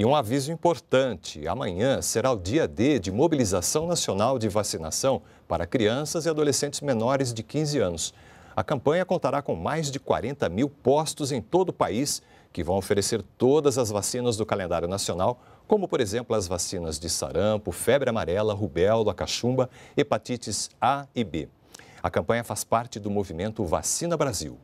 E um aviso importante: amanhã será o dia D de mobilização nacional de vacinação para crianças e adolescentes menores de 15 anos. A campanha contará com mais de 40 mil postos em todo o país que vão oferecer todas as vacinas do calendário nacional, como, por exemplo, as vacinas de sarampo, febre amarela, rubéola, cachumba, hepatites A e B. A campanha faz parte do movimento Vacina Brasil.